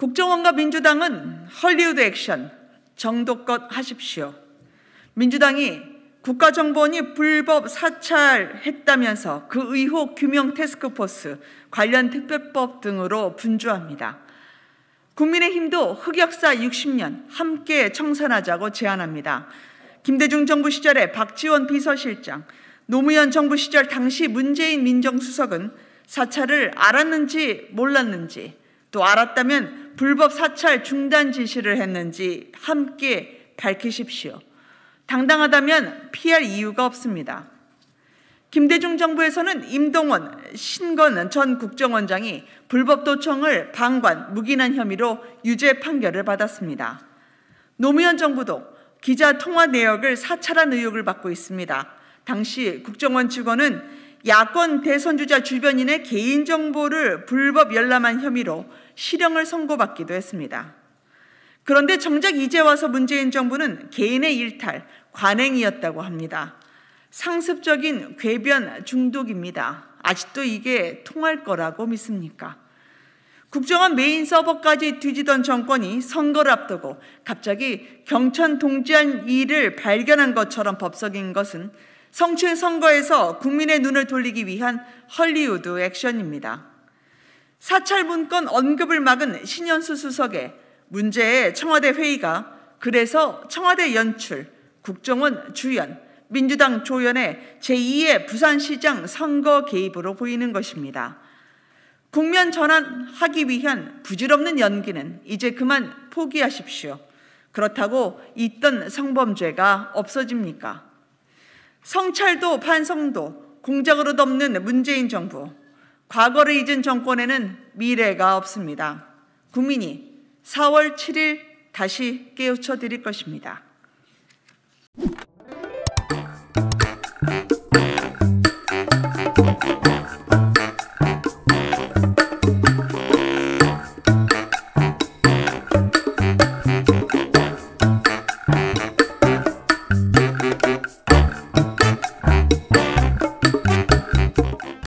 국정원과 민주당은 헐리우드 액션 정도껏 하십시오. 민주당이 국가정보원이 불법 사찰했다면서 그 의혹 규명 테스크포스 관련 특별법 등으로 분주합니다. 국민의힘도 흑역사 60년 함께 청산하자고 제안합니다. 김대중 정부 시절에 박지원 비서실장, 노무현 정부 시절 당시 문재인 민정수석은 사찰을 알았는지 몰랐는지 또 알았다면 불법 사찰 중단 지시를 했는지 함께 밝히십시오. 당당하다면 피할 이유가 없습니다. 김대중 정부에서는 임동원, 신건전 국정원장이 불법 도청을 방관, 무기한 혐의로 유죄 판결을 받았습니다. 노무현 정부도 기자 통화 내역을 사찰한 의혹을 받고 있습니다. 당시 국정원 직원은 야권 대선주자 주변인의 개인정보를 불법 열람한 혐의로 실형을 선고받기도 했습니다. 그런데 정작 이제 와서 문재인 정부는 개인의 일탈, 관행이었다고 합니다. 상습적인 궤변 중독입니다. 아직도 이게 통할 거라고 믿습니까? 국정원 메인 서버까지 뒤지던 정권이 선거를 앞두고 갑자기 경천 동지한 일을 발견한 것처럼 법석인 것은 성추행 선거에서 국민의 눈을 돌리기 위한 헐리우드 액션입니다. 사찰 문건 언급을 막은 신현수 수석의 문제의 청와대 회의가 그래서 청와대 연출, 국정원 주연, 민주당 조연의 제2의 부산시장 선거 개입으로 보이는 것입니다. 국면 전환하기 위한 부질없는 연기는 이제 그만 포기하십시오. 그렇다고 있던 성범죄가 없어집니까? 성찰도 반성도 공작으로 덮는 문재인 정부. 과거를 잊은 정권에는 미래가 없습니다. 국민이 4월 7일 다시 깨우쳐 드릴 것입니다.